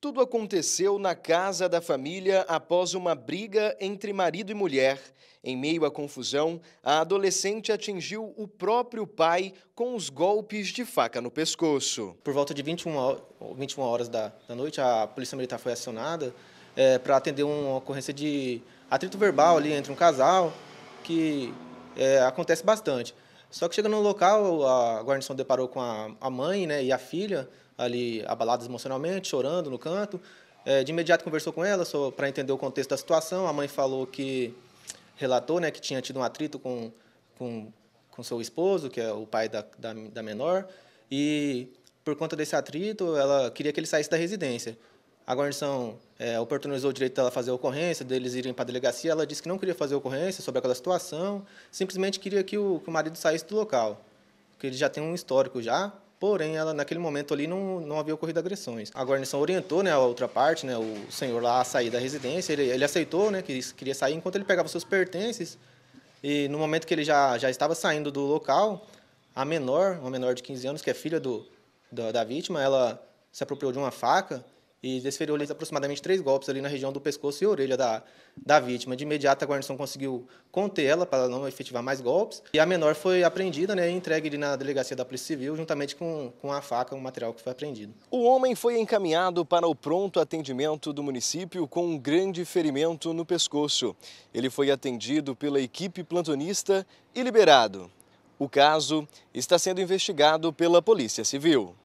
Tudo aconteceu na casa da família após uma briga entre marido e mulher. Em meio à confusão, a adolescente atingiu o próprio pai com os golpes de faca no pescoço. Por volta de 21 horas da, noite, a polícia militar foi acionada é, para atender uma ocorrência de atrito verbal ali entre um casal, que é, acontece bastante. Só que chegando no local, a guarnição deparou com a, a mãe né, e a filha, ali abaladas emocionalmente, chorando no canto. É, de imediato conversou com ela para entender o contexto da situação. A mãe falou que relatou né, que tinha tido um atrito com, com, com seu esposo, que é o pai da, da, da menor, e por conta desse atrito, ela queria que ele saísse da residência a guarnição é, oportunizou o direito dela fazer a ocorrência, deles irem para a delegacia. Ela disse que não queria fazer a ocorrência sobre aquela situação, simplesmente queria que o, que o marido saísse do local, porque ele já tem um histórico já. Porém, ela naquele momento ali não, não havia ocorrido agressões. A guarnição orientou né, a outra parte, né, o senhor lá a sair da residência. Ele, ele aceitou né, que queria sair enquanto ele pegava seus pertences. E no momento que ele já, já estava saindo do local, a menor, uma menor de 15 anos, que é filha do, da, da vítima, ela se apropriou de uma faca e desferiu-lhe aproximadamente três golpes ali na região do pescoço e orelha da, da vítima. De imediato, a guarnição conseguiu conter ela para não efetivar mais golpes. E a menor foi apreendida né, e entregue na delegacia da Polícia Civil, juntamente com, com a faca, o material que foi apreendido. O homem foi encaminhado para o pronto atendimento do município com um grande ferimento no pescoço. Ele foi atendido pela equipe plantonista e liberado. O caso está sendo investigado pela Polícia Civil.